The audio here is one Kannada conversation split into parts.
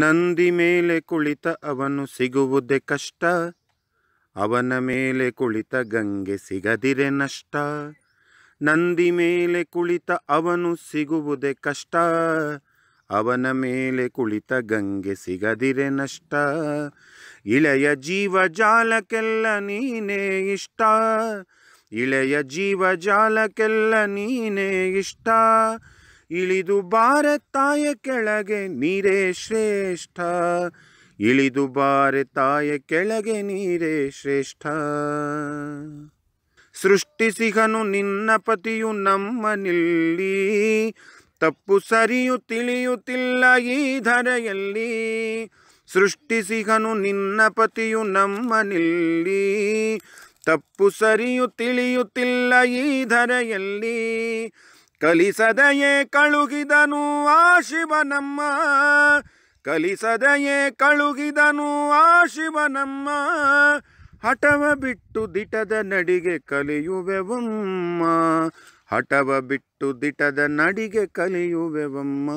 ನಂದಿ ಮೇಲೆ ಕುಳಿತ ಅವನು ಸಿಗುವುದೇ ಕಷ್ಟ ಅವನ ಮೇಲೆ ಕುಳಿತ ಗಂಗೆ ಸಿಗದಿರೆ ನಷ್ಟ ನಂದಿ ಮೇಲೆ ಕುಳಿತ ಅವನು ಸಿಗುವುದೇ ಕಷ್ಟ ಅವನ ಮೇಲೆ ಕುಳಿತ ಗಂಗೆ ಸಿಗದಿರೆ ನಷ್ಟ ಇಳೆಯ ಜೀವ ಜಾಲಕ್ಕೆಲ್ಲ ನೀನೇ ಇಷ್ಟ ಇಳೆಯ ಜೀವ ಜಾಲಕ್ಕೆಲ್ಲ ನೀನೇ ಇಷ್ಟ ಇಳಿದು ಭಾರತಾಯ ಕೆಳಗೆ ನೀರೇ ಶ್ರೇಷ್ಠ ಇಳಿದು ತಾಯ ಕೆಳಗೆ ನೀರೇ ಶ್ರೇಷ್ಠ ಸೃಷ್ಟಿಸಿಗನು ನಿನ್ನ ಪತಿಯು ನಿಲ್ಲಿ ತಪ್ಪು ಸರಿಯು ತಿಳಿಯುತ್ತಿಲ್ಲ ಈ ಧರೆಯಲ್ಲಿ ಸೃಷ್ಟಿಸಿಗನು ನಿನ್ನ ಪತಿಯು ನಿಲ್ಲಿ ತಪ್ಪು ಸರಿಯು ತಿಳಿಯುತ್ತಿಲ್ಲ ಈ ಧರೆಯಲ್ಲಿ ಕಲಿಸದೆಯೇ ಕಳುಗಿದನು ಆ ಶಿವನಮ್ಮ ಕಲಿಸದೆಯೇ ಕಳುಗಿದನು ಆ ಶಿವನಮ್ಮ ಹಠವ ಬಿಟ್ಟು ದಿಟದ ನಡಿಗೆ ಕಲಿಯುವೆವಮ್ಮ ಹಠವ ಬಿಟ್ಟು ದಿಟದ ನಡಿಗೆ ಕಲಿಯುವೆವಮ್ಮ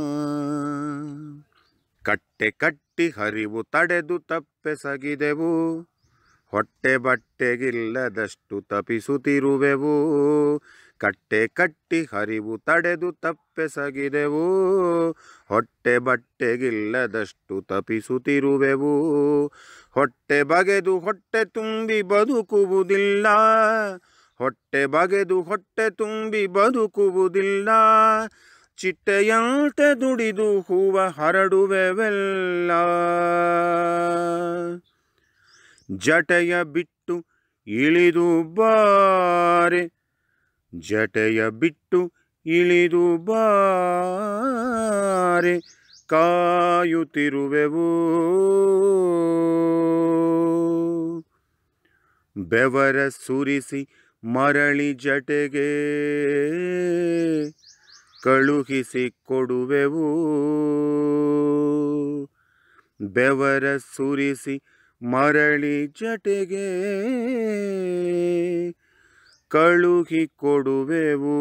ಕಟ್ಟೆ ಕಟ್ಟಿ ಹರಿವು ತಡೆದು ತಪ್ಪೆಸಗಿದೆವು ಹೊಟ್ಟೆ ಬಟ್ಟೆಗಿಲ್ಲದಷ್ಟು ತಪಿಸುತ್ತಿರುವೆವು ಕಟ್ಟೆ ಕಟ್ಟಿ ಹರಿವು ತಡೆದು ತಪ್ಪೆಸಗಿದೆವು ಹೊಟ್ಟೆ ಬಟ್ಟೆಗಿಲ್ಲದಷ್ಟು ತಪಿಸುತ್ತಿರುವೆವು ಹೊಟ್ಟೆ ಬಗೆದು ಹೊಟ್ಟೆ ತುಂಬಿ ಬದುಕುವುದಿಲ್ಲ ಹೊಟ್ಟೆ ಬಗೆದು ಹೊಟ್ಟೆ ತುಂಬಿ ಬದುಕುವುದಿಲ್ಲ ಚಿಟ್ಟೆಯಂತೆ ದುಡಿದು ಹೂವ ಹರಡುವೆವೆಲ್ಲ ಜಟೆಯ ಬಿಟ್ಟು ಇಳಿದು ಬಾರೆ ಜಟೆಯ ಬಿಟ್ಟು ಇಳಿದು ಬಾರೆ ಕಾಯುತ್ತಿರುವೆವು ಬೆವರ ಸುರಿಸಿ ಮರಳಿ ಜಟೆಗೆ ಕಳುಹಿಸಿ ಕೊಡುವೆವು ಬೆವರ ಸುರಿಸಿ ಮರಳಿ ಜಟೆಗೆ ಕಳುಹಿಕೊಡುವೆವು